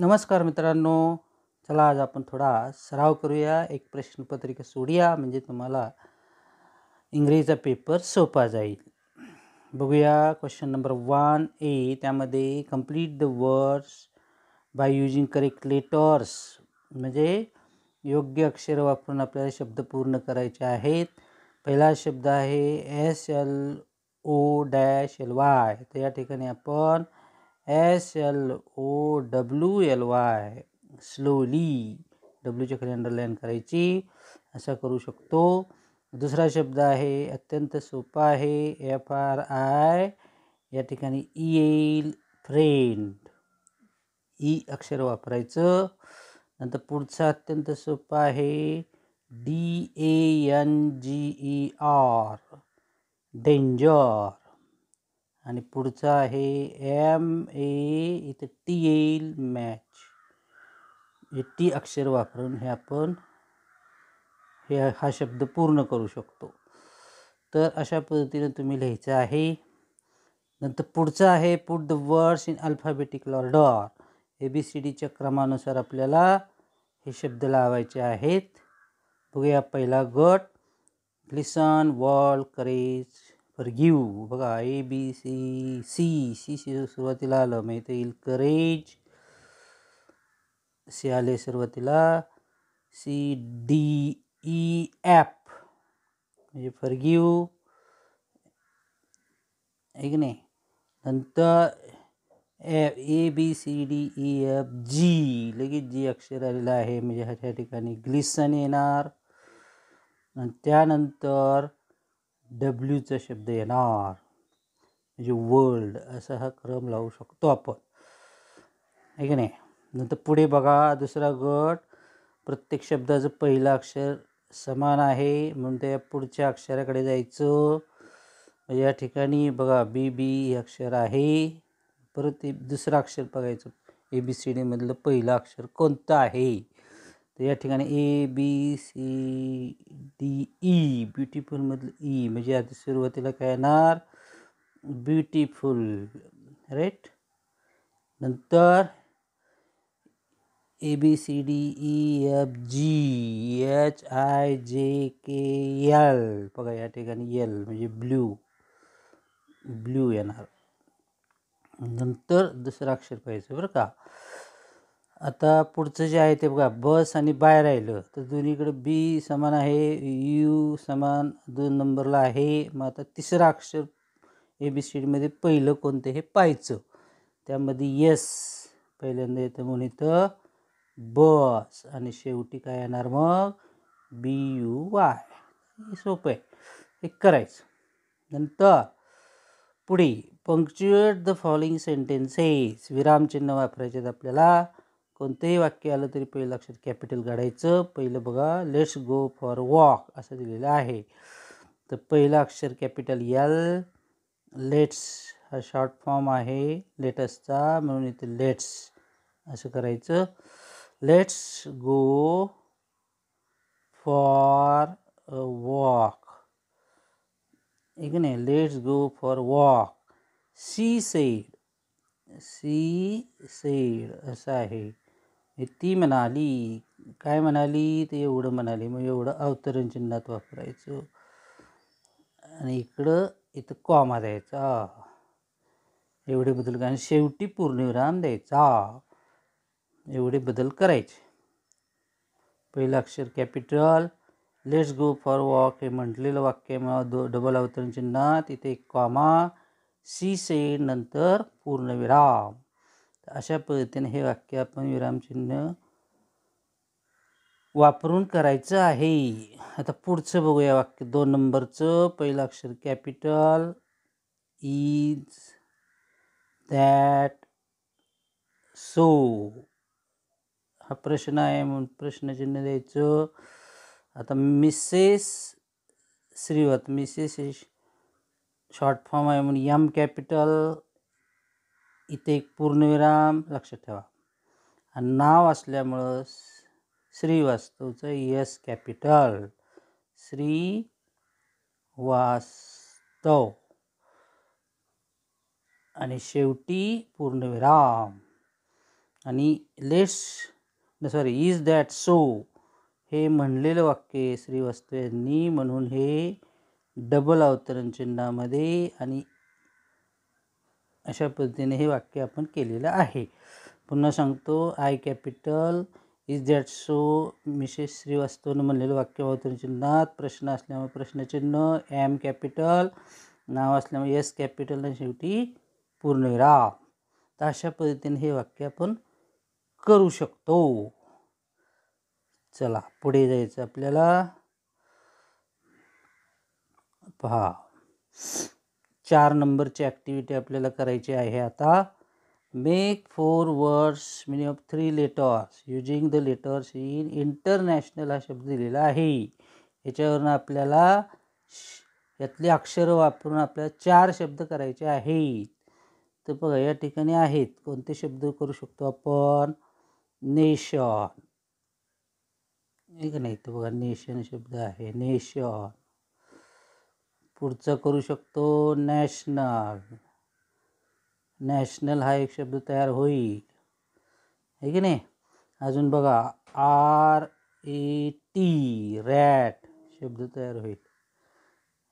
नमस्कार मित्रांनो चला आज आपण थोडा सराव करूया एक प्रश्नपत्रिका सोडूया म्हणजे तुम्हाला इंग्रजीचा पेपर सोपा जाईल बघूया क्वेश्चन नंबर वन ए त्यामध्ये complete the words by using correct letters म्हणजे योग्य अक्षर वापरून आपल्याला शब्द पूर्ण करायचे आहेत पहिला शब्द आहे S L O dash L Y तर या ठिकाणी आपण S L O W L Y slowly डब्ल्यूच्या खाली अंडरलाईन करायची असं करू शकतो दुसरा शब्द आहे अत्यंत सोपा आहे एफ आर आय या ठिकाणी ई येईल फ्रेंड ई अक्षर वापरायचं नंतर पुढचा अत्यंत सोपा आहे D A N G E R danger आणि पुढचं आहे एम ए इथं टी येईल मॅच हे टी अक्षर वापरून हे आपण हे हा शब्द पूर्ण करू शकतो तर अशा पद्धतीनं तुम्ही लिहायचं आहे नंतर पुढचं आहे put the words in alphabetic order A B C डीच्या क्रमानुसार आपल्याला हे शब्द लावायचे आहेत बघूया पहिला गट लिसन वॉल करेज फर्ग्यू बघा A B C C C C सुरुवातीला आलं मग इथे येईल करेज सी आले सुरुवातीला सी डी ई ॲप म्हणजे फर्ग्यू आहे नाही नंतर A B C D E F G लगेच जी अक्षर आलेलं आहे म्हणजे ह्याच्या ठिकाणी ग्लिसन येणार त्यानंतर डब्ल्यूचा शब्द येणार म्हणजे वर्ल्ड असा हा क्रम लावू शकतो आपण आहे की नाही नंतर पुढे बघा दुसरा गट प्रत्येक शब्दाचं पहिलं अक्षर समान आहे म्हणून त्या पुढच्या अक्षराकडे जायचं म्हणजे या ठिकाणी बघा बी बी अक्षर आहे परत दुसरं अक्षर बघायचं ए बी सी डीमधलं पहिलं अक्षर कोणतं आहे तर या ठिकाणी A B C D E ब्युटिफुलमधलं ई म्हणजे आधी सुरुवातीला काय येणार ब्युटिफुल राईट नंतर A B C D E F G H I J K L बघा या ठिकाणी एल म्हणजे ब्ल्यू ब्ल्यू येणार नंतर दुसरं अक्षर पाहिजे बरं का आता पुढचं जे आहे ते बघा बस आणि बाय राहिलं तर दोन्हीकडे बी समान आहे यू समान दोन नंबरला आहे मग आता तिसरं अक्षर ए बी सी डीमध्ये पहिलं कोणतं हे पाहायचं त्यामध्ये यस पहिल्यांदा येतं म्हणून इथं बस आणि शेवटी काय येणार मग बी यू वाय सोपं आहे हे करायचं नंतर पुढे पंक्च्युएट द फॉलोइंग सेंटेन्सेस विरामचिन्ह वापरायचे आहेत आपल्याला कोणतंही वाक्य आलं तरी पहिलं लक्षात कॅपिटल काढायचं पहिलं बघा लेट्स गो फॉर वॉक असं दिलेलं आहे तर पहिलं अक्षर कॅपिटल यल लेट्स हा शॉर्ट फॉर्म आहे लेटसचा म्हणून इथे लेट्स असं करायचं लेट्स गो फॉर वॉक एक नाही let's go for walk she said she said असं आहे ती म्हणाली काय म्हणाली ते एवढं म्हणाली मग एवढं अवतरण चिन्हात वापरायचं आणि इकडं इथं कॉमा द्यायचा एवढे बदल आणि शेवटी पूर्णविराम द्यायचा एवढे बदल करायचे पहिलं अक्षर capital let's go for walk हे म्हटलेलं वाक्य मग दो डबल अवतरण चिन्हात इथे कॉमा सी से नंतर पूर्णविराम अशा पद्धतीने हे वाक्य आपण विरामचिन्ह वापरून करायचं आहे आता पुढचं बघूया वाक्य दोन नंबरचं पहिलं अक्षर कॅपिटल इज दॅट सो हा प्रश्न आहे म्हणून प्रश्नचिन्ह द्यायचं आता मिसेस श्रीवत मिसेस शॉर्ट फॉर्म आहे म्हणून यम कॅपिटल इथे एक पूर्णविराम लक्षात ठेवा आणि नाव असल्यामुळं श्रीवास्तवचं यस कॅपिटल श्री वास्तव आणि शेवटी पूर्णविराम आणि let's sorry is that so हे म्हणलेलं वाक्य श्रीवास्तव यांनी म्हणून हे डबल अवतरण चिन्हामध्ये आणि अशा पद्धतीने हे वाक्य आपण केलेलं आहे पुन्हा सांगतो I capital is that so Mrs श्रीवास्तवनं म्हणलेलं वाक्य होतं चिन्हात प्रश्न असल्यामुळे प्रश्नचिन्ह एम कॅपिटल नाव असल्यामुळे एस कॅपिटल आणि शेवटी पूर्णविराम तर अशा पद्धतीने हे वाक्य आपण करू शकतो चला पुढे जायचं आपल्याला पहा चार नंबरची ॲक्टिव्हिटी आपल्याला करायची आहे आता make four words meaning of three letters using the letters in international हा शब्द दिलेला आहे याच्यावरून आपल्याला यातली अक्षरं वापरून आपल्याला चार शब्द करायचे आहेत तर बघा या ठिकाणी आहेत कोणते शब्द करू शकतो आपण नेशन एक नाही तर बघा नेशन शब्द आहे नेशन पुढचं करू शकतो नॅशनल नॅशनल हा एक शब्द तयार होईल आहे की नाही अजून बघा आर ए टी रॅट शब्द तयार होईल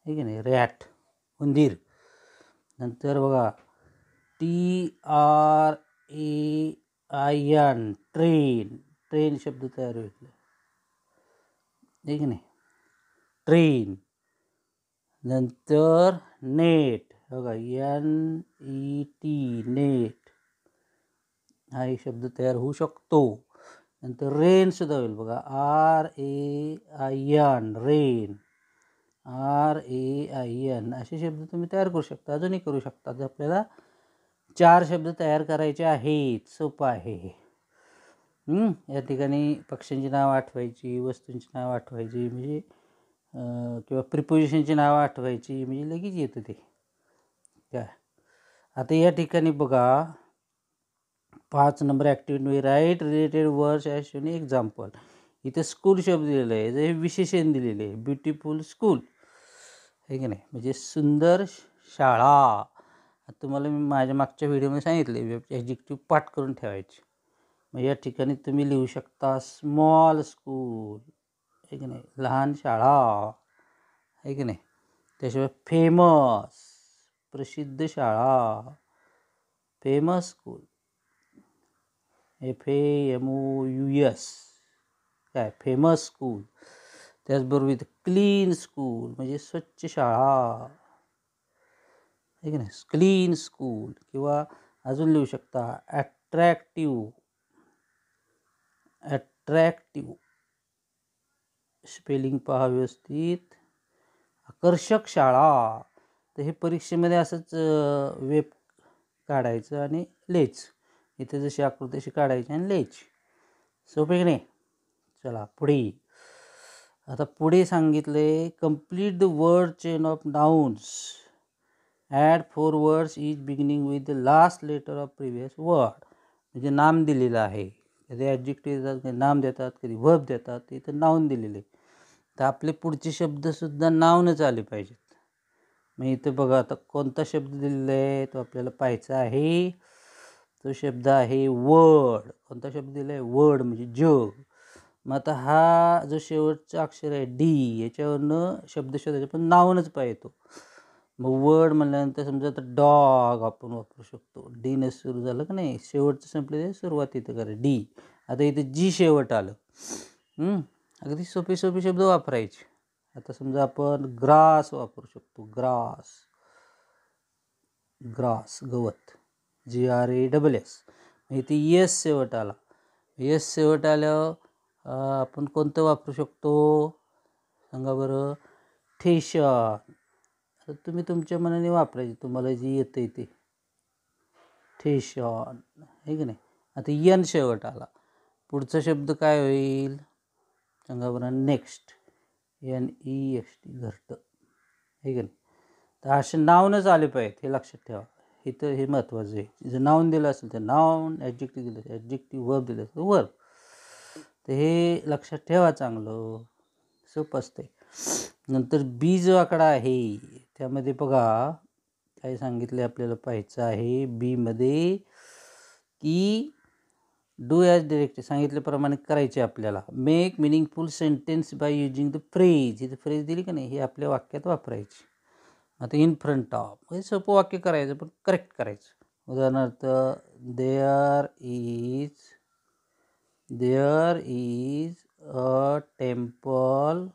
आहे की नाही रॅट उंदीर नंतर बघा T R A I N train train शब्द तयार होईल आहे की नाही ट्रेन नंतर नेट बघा एन ई टी नेट हा एक शब्द तयार होऊ शकतो नंतर रेनसुद्धा होईल बघा R A I N rain R A I N असे शब्द तुम्ही तयार करू शकता अजूनही करू शकता आपल्याला चार शब्द तयार करायचे आहेत सोपं आहे या ठिकाणी पक्ष्यांची नावं आठवायची वस्तूंची नावं आठवायची म्हणजे किंवा प्रिपोजिशनची नावं आठवायची म्हणजे लगेच येतं ते काय आता या ठिकाणी बघा पाच number activity right related words as shown example इथे स्कूल शब्द दिलेला आहे जे विशेषण दिलेले आहे ब्युटिफुल स्कूल आहे की नाही म्हणजे सुंदर शाळा तुम्हाला मी माझ्या मागच्या व्हिडिओमध्ये सांगितले ॲक्झिक्टिव्ह पाठ करून ठेवायचे मग या ठिकाणी तुम्ही लिहू शकता स्मॉल स्कूल है कि नहीं लहान शाला है कि नहीं फेमस प्रसिद्ध शाला famous school F M O U S क्या फेमस स्कूल तो क्लीन स्कूल मजे स्वच्छ शाला है कि नहीं क्लीन स्कूल कि अजू लिखू शकता ॲट्रॅक्टिव ॲट्रॅक्टिव्ह स्पेलिंग पहा व्यवस्थित आकर्षक शाळा तर हे परीक्षेमध्ये असंच वेब काढायचं आणि लेच इथे जशी आकृती तशी काढायची आणि लेच सोपे की नाही चला पुढे आता पुढे सांगितले complete the word chain of nouns add four words is beginning with the last letter of previous word म्हणजे नाम दिलेलं आहे कधी ॲडजेक्टिव्ह देतात कधी नाम देतात कधी वर्ब देतात इथं नाऊन नावून दिलेले तर आपले पुढचे शब्दसुद्धा नावनंच आले पाहिजेत मग इथं बघा आता कोणता शब्द दिलेला आहे तो आपल्याला पाहायचा आहे तो शब्द आहे वड कोणता शब्द दिला आहे वड म्हणजे जग मग आता हा जो शेवटचा अक्षर आहे डी याच्यावरनं शब्द शोधायचा पण नावनच पाहिजे मग वर्ड म्हटल्यानंतर समजा आता डॉग आपण वापरू शकतो डीनं सुरू झालं का नाही शेवटचं संपलं ते सुरुवात इथं करा डी आता इथं जी शेवट आलं अगदी सोपे सोपे शब्द वापरायचे आता समजा आपण ग्रास वापरू शकतो ग्रास ग्रास गवत G R A double S इथे येस शेवट आला येस शेवट आल्यावर आपण कोणतं वापरू शकतो सांगा बरं ठेशन आता तुम्ही तुमच्या मनाने वापरायचे तुम्हाला जी येते ते ठेशन आहे की नाही आता यन शेवट आला पुढचा शब्द काय होईल सांगा next N E X T आहे हे नाही तर असे नावनच आले पाहिजेत हे लक्षात ठेवा हे तर हे महत्त्वाचं आहे जर नाऊन दिलं असेल तर नाऊन ॲडजेक्टिव्ह दिलं असेल ॲडजेक्टिव्ह वर्ब दिलं असेल तर वर्ब तर हे लक्षात ठेवा चांगलं सोपं असतंय नंतर बी जो आकडा आहे त्यामध्ये बघा काय सांगितले आपल्याला पाहायचं आहे बीमध्ये की डू ॲज डिरेक्टिव्ह सांगितल्याप्रमाणे करायचे आपल्याला make meaningful sentence by using the phrase ही फ्रेज दिली का नाही हे आपल्या वाक्यात वापरायची आता इन फ्रंट ऑफ म्हणजे सोपं वाक्य करायचं पण करेक्ट करायचं उदाहरणार्थ there is there is a temple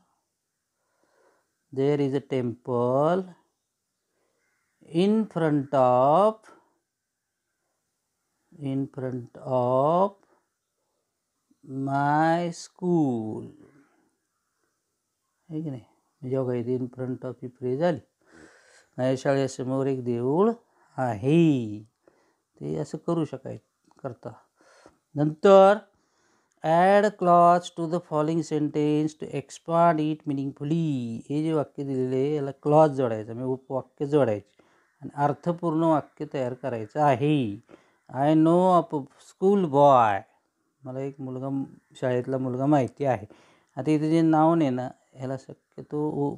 there is a temple in front of in front of my school आहे की नाही म्हणजे बघा इथे इन फ्रंट ऑफ ही फ्रेज आली माझ्या शाळेसमोर एक देऊळ आहे ते असं करू शकाय करता नंतर add clause to the following sentence to expand it meaningfully हे जे वाक्य दिलेले आहे याला क्लॉज जोडायचं म्हणजे उपवाक्य जोडायचे आणि अर्थपूर्ण वाक्य तयार करायचं आहे I know up school boy मला एक मुलगा शाळेतला मुलगा माहिती आहे आता इथे जे नाव नाही ना ह्याला शक्यतो उ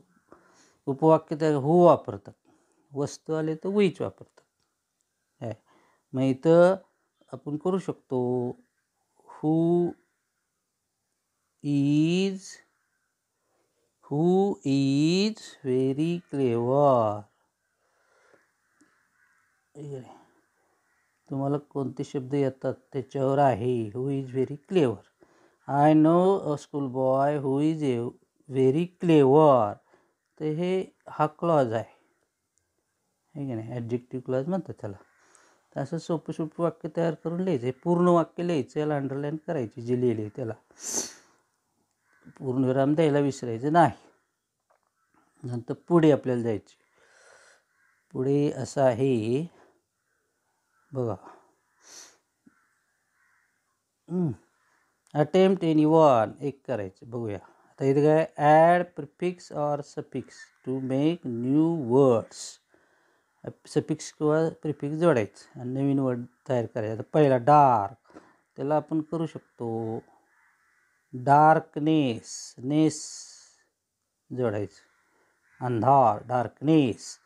उपवाक्य त्या हू वापरतात वस्तू आले तर वीच वापरतात मग इथं आपण करू शकतो who is who is very clever तुम्हाला कोणते शब्द येतात त्याच्यावर आहे who is very clever I know a school boy who is a very clever तर हे हा क्लॉज आहे हे की नाही ॲडजेक्टिव्ह क्लॉज म्हणतात त्याला तर असं सोपं सोपं वाक्य तयार करून लिहायचं आहे पूर्ण वाक्य लिहायचं याला अंडरलाईन करायचे जे लिहिले त्याला पूर्णविराम द्यायला विसरायचं नाही नंतर पुढे आपल्याला जायचे पुढे असं आहे बघा अटेम्प्ट एनी वन एक करायचं बघूया आता इथे काय add prefix or suffix to make new words suffix किंवा प्रिफिक्स जोडायचं आणि नवीन वर्ड तयार करायचं आता पहिला डार्क त्याला आपण करू शकतो डार्कनेस नेस जोडायचं अंधार डार्कनेस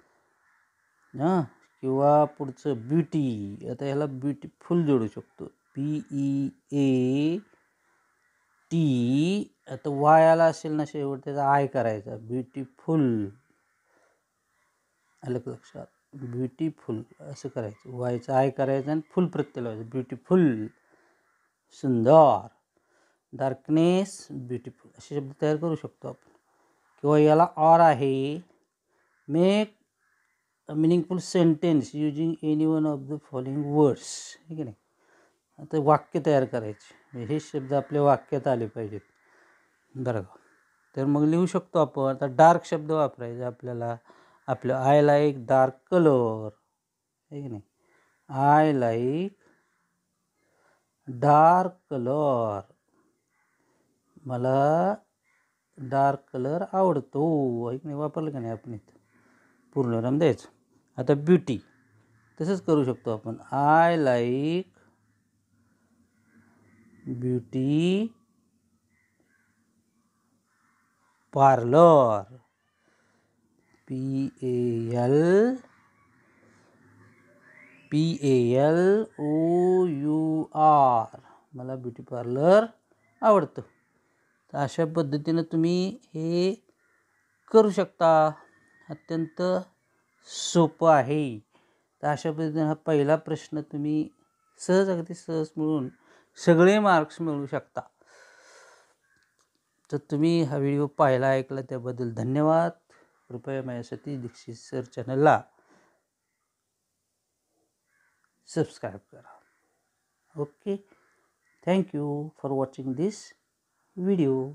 हां किंवा पुढचं ब्युटी आता ह्याला ब्युटीफुल जोडू शकतो बी ई ए टी आता वाय असेल ना शेवट त्याचा आय करायचा ब्युटीफुल आलं लक्षात ब्युटीफुल असं करायचं वायचं आय करायचं आणि फुल प्रत्यय लावायचं ब्युटीफुल सुंदर डार्कनेस ब्युटीफुल असे शब्द तयार करू शकतो आपण किंवा याला आर आहे make a meaningful sentence using any one of the following words हे की नाही आता वाक्य तयार करायचे म्हणजे हे शब्द आपल्या वाक्यात आले पाहिजेत बरं तर मग लिहू शकतो आपण आता डार्क शब्द वापरायचे आपल्याला आपलं आय लाईक डार्क कलर हे की नाही आय लाईक डार्क कलर मला डार्क कलर आवडतो ऐक नाही वापरलं का नाही आपण इथं पूर्ण द्यायचं आता ब्युटी तसंच करू शकतो आपण I like beauty parlour P A L P A L O U R मला ब्युटी पार्लर आवडतं तर अशा पद्धतीनं तुम्ही हे करू शकता अत्यंत सोपं आहे तर अशा पद्धतीने हा पहिला प्रश्न तुम्ही सहज अगदी सहज मिळून सगळे मार्क्स मिळवू शकता तर तुम्ही हा व्हिडिओ पाहिला ऐकला त्याबद्दल धन्यवाद कृपया माझ्या सतीश दीक्षित सर चॅनलला सबस्क्राईब करा okay thank you for watching this video